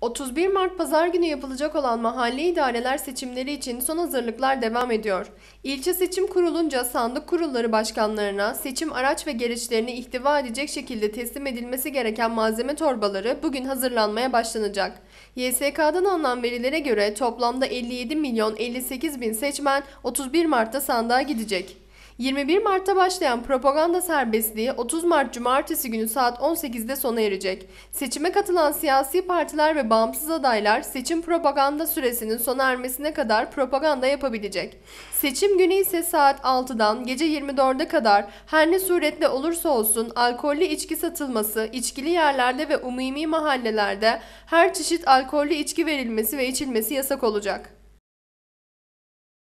31 Mart Pazar günü yapılacak olan mahalle idareler seçimleri için son hazırlıklar devam ediyor. İlçe seçim kurulunca sandık kurulları başkanlarına seçim araç ve gereçlerini ihtiva edecek şekilde teslim edilmesi gereken malzeme torbaları bugün hazırlanmaya başlanacak. YSK'dan alınan verilere göre toplamda 57 milyon 58 bin seçmen 31 Mart'ta sandığa gidecek. 21 Mart'ta başlayan propaganda serbestliği 30 Mart Cumartesi günü saat 18'de sona erecek. Seçime katılan siyasi partiler ve bağımsız adaylar seçim propaganda süresinin sona ermesine kadar propaganda yapabilecek. Seçim günü ise saat 6'dan gece 24'e kadar her ne suretle olursa olsun alkollü içki satılması, içkili yerlerde ve umumi mahallelerde her çeşit alkollü içki verilmesi ve içilmesi yasak olacak.